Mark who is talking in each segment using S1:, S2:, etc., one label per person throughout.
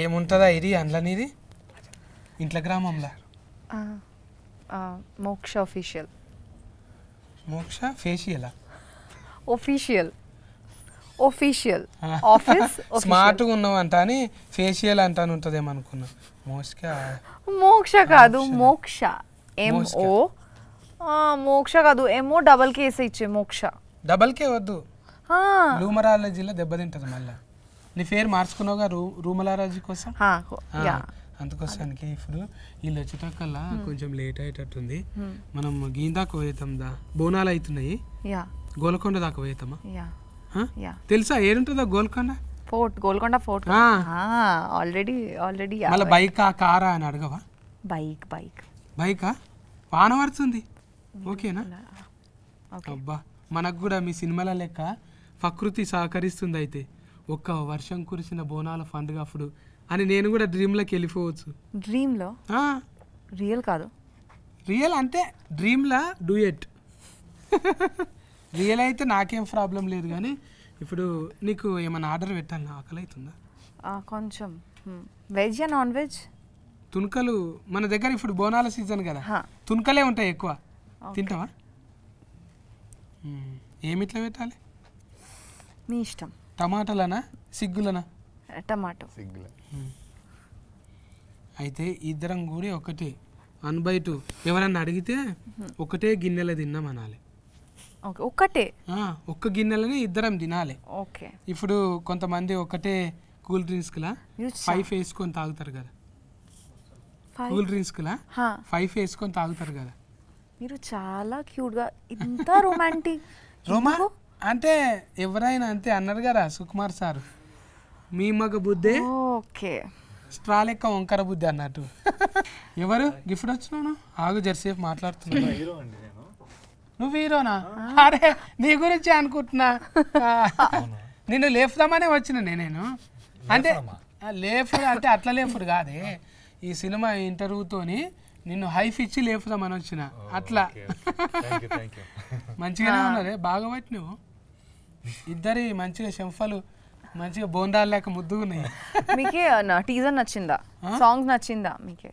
S1: ఏముంటుందా ఇది అందులోనిది ఇంట్లో గ్రామంలో మోక్ష ఆఫీషియల్ మోక్ష ఫేషియలా ఒఫీషియల్ ఒఫీషియల్ ఆఫీస్ స్మార్ట్గా ఉన్నాం అని ఫేషియల్ అంటాను ఉంటుందేమో అనుకున్నా మోక్ష మోక్ష కాదు మోక్ష ఎంఓ మోక్ష కాదు ఎంఓ డబల్ కేస్ ఇచ్చే మోక్ష డబల్ కే వద్దు లూమరాలజీలో దెబ్బతింటది మళ్ళీ నీ పేరు మార్చుకున్నావుగా రూ రూమలారాజు కోసం అందుకోసానికి ఇప్పుడు వీళ్ళు వచ్చేటకల్లా కొంచెం లేట్ అయ్యేటట్టుంది మనం గీన్ దాకా పోయేతాం దా బోనాలు అవుతున్నాయి గోల్కొండ దాకా పోయేతామా తెలుసా ఏడుంటుందా Golconda fort Golconda fort already already మళ్ళీ బైక్ ఆ కారా అని అడగవా బైక్ బైక్ బైకా వాన పడుతుంది ఓకేనా అబ్బా మనకు కూడా మీ సినిమాల లెక్క ప్రకృతి సహకరిస్తుంది అయితే ఒక్క వర్షం కురిసిన బోనాల పండుగ అప్పుడు అని నేను కూడా డ్రీమ్లోకి వెళ్ళిపోవచ్చు డ్రీమ్లో రియల్ కాదు రియల్ అంటే డ్రీమ్లా ఎట్ రియల్ అయితే నాకేం ప్రాబ్లం లేదు కానీ ఇప్పుడు నీకు ఏమైనా ఆర్డర్ పెట్టాలి ఆకలి అవుతుందా కొంచెం వెజ్ నాన్ వెజ్ తుణుకలు మన దగ్గర ఇప్పుడు బోనాల సీజన్ కదా తుణుకలే ఉంటాయి ఎక్కువ తింటావా hmm. ఏమిట్లా పెట్టాలి మీ ఇష్టం టమాటాలనా సిగ్గులనా టమాటో సిగ్గుల అయితే ఇద్దరం కూడి ఒకటి వన్ బై టూ ఎవరన్నా అడిగితే ఒకటే గిన్నెలో తిన్నాం అనాలి ఒకటే ఒక్క గిన్నెలని ఇద్దరం తినాలి ఓకే ఇప్పుడు కొంతమంది ఒకటే కూల్ డ్రింక్స్కిలా ఫైవ్ వేసుకొని తాగుతారు కదా కూల్ డ్రింక్స్కిలా ఫైవ్ వేసుకొని తాగుతారు కదా మీరు చాలా క్యూట్గా ఇంత రొమాంటిక్ అంటే ఎవరైనా అంతే అన్నారు కదా సుకుమార్ సార్ మీ మగ బుద్ధి ఓకే స్ట్రాల్ లెక్క వంకర బుద్ధి అన్నట్టు ఎవరు గిఫ్ట్ వచ్చినావు ఆగు జర్సేపు మాట్లాడుతున్నా నువ్వు హీరోనా అరే నీ గురించి అనుకుంటున్నా నిన్ను లేపుదామనే వచ్చిన నేను అంటే లేపుడు అంటే అట్లా లేపుడు కాదే ఈ సినిమా ఇంటర్వ్యూతోని నిన్ను హైఫ్ ఇచ్చి లేపుదామని వచ్చిన అట్లా మంచిగానే ఉన్నారే బాగా పట్టి నువ్వు ఇద్దరి మంచిగా శంఫలు మంచిగా బోందాలు లేక ముద్దుగున్నాయి మీకే టీజర్ నచ్చిందా సాంగ్స్ నచ్చిందా మీకే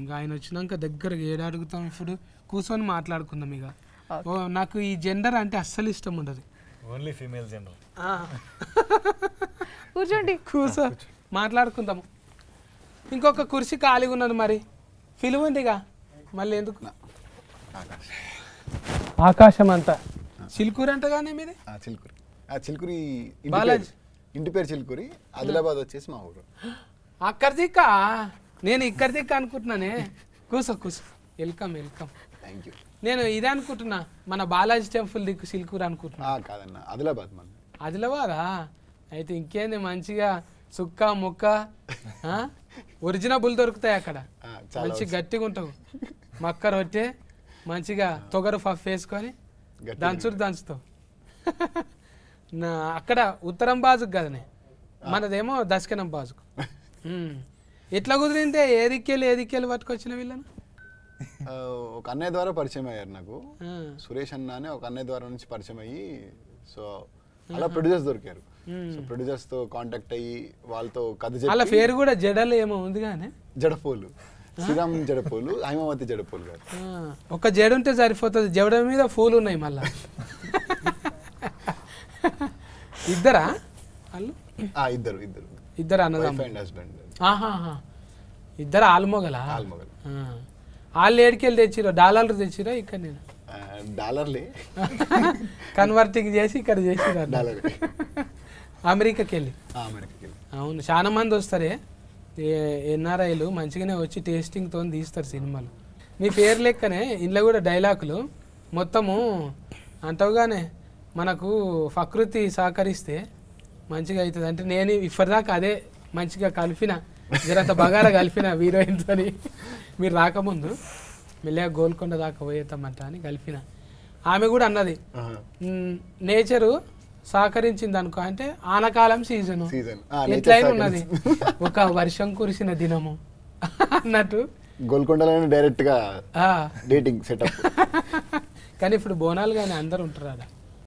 S1: ఇంకా ఆయన వచ్చినాక దగ్గర ఏడ అడుగుతాం ఇప్పుడు కూర్చొని మాట్లాడుకుందాం ఇక నాకు ఈ జెండర్ అంటే అస్సలు ఇష్టం ఉండదు ఓన్లీ ఫీమేల్ జెండర్ కూర్చోండి కూర్చో మాట్లాడుకుందాము ఇంకొక కుర్చీ ఖాళీగా ఉన్నది మరి ఫిలిం ఉందిగా మళ్ళీ ఎందుకు ఆకాశం అంతా చిలుకూరి అంట మీది చిలుకూరి ఆ చిలుకూరి బాలాజీ ఇంటి పేరు చిలుకూరి ఆదిలాబాద్ వచ్చేసి మా ఊరు అక్కడ దిక్క నేను ఇక్కడ దిక్క అనుకుంటున్నానే కూసో కూసో వెల్కమ్ వెల్కమ్ థ్యాంక్ యూ నేను ఇదే అనుకుంటున్నా మన బాలాజీ టెంపుల్ దిక్కు సిల్కూరు అనుకుంటున్నా కాదన్న ఆదిలాబాద్ మన ఆదిలాబాదా అయితే ఇంకేంది మంచిగా సుక్క ముక్క ఒరిజినబుల్ దొరుకుతాయి అక్కడ మంచి గట్టిగా ఉంటావు మక్క రొట్టె మంచిగా తొగరు ఫఫ్ వేసుకొని దంచుడు దంచుతావు నా అక్కడ ఉత్తరం బాజుకు కదనే మనదేమో దశకనం బాజుకు ఎట్లా కుదిరిందే ఏదిక్కెళ్ళి ఏదిక్కెళ్ళి పట్టుకొచ్చిన వీళ్ళను ఒక అన్నయ్య ద్వారా పరిచయం అయ్యారు నాకు సురేష్ అన్న అనే ఒక అన్నయ్య ద్వారా నుంచి పరిచయం అయ్యి సో అలా ప్రొడ్యూసర్స్ దొరికారు సో ప్రొడ్యూసర్స్ తో కాంటాక్ట్ అయ్యి వాళ్ళతో కథ చెప్పి పేరు కూడా జడలు ఏమో ఉంది కానీ జడపోలు శ్రీరామ్ పూలు హైమావతి పూలు గారు ఒక జడు ఉంటే సరిపోతుంది జడ మీద పూలు ఉన్నాయి మళ్ళా ఇద్దరా వాళ్ళు ఇద్దరు ఇద్దరు ఇద్దరు అన్నదమ్ములు హస్బెండ్ ఇద్దరు ఆల్మొగల ఆల్మొగల వాళ్ళు ఏడికెళ్ళి తెచ్చిరో డాలర్లు తెచ్చిరా ఇక్కడ నేను డాలర్లే కన్వర్టింగ్ చేసి ఇక్కడ చేసిరా డాలర్ అమెరికాకి వెళ్ళి అమెరికాకి వెళ్ళి అవును చాలా మంది వస్తారే ఎన్ఆర్ఐలు మంచిగానే వచ్చి టేస్టింగ్తో తీస్తారు సినిమాలు మీ పేరు లెక్కనే ఇంట్లో కూడా డైలాగులు మొత్తము అంటవుగానే మనకు ప్రకృతి సహకరిస్తే మంచిగా అవుతుంది అంటే నేను ఇప్పటిదాకా అదే మంచిగా కలిపిన జరంత బగార కలిపిన హీరోయిన్స్ మీరు రాకముందు మెల్లగా గోల్కొండ దాకా పోయేతామంట అని కలిపిన ఆమె కూడా అన్నది నేచరు సహకరించింది అనుకో అంటే ఆనకాలం సీజన్ ఎట్లయినా ఉన్నది ఒక వర్షం కురిసిన దినము అన్నట్టు గోల్కొండలోనే డైరెక్ట్ గా డేటింగ్ సెటప్ కానీ ఇప్పుడు బోనాలు కానీ అందరు ఉంటారు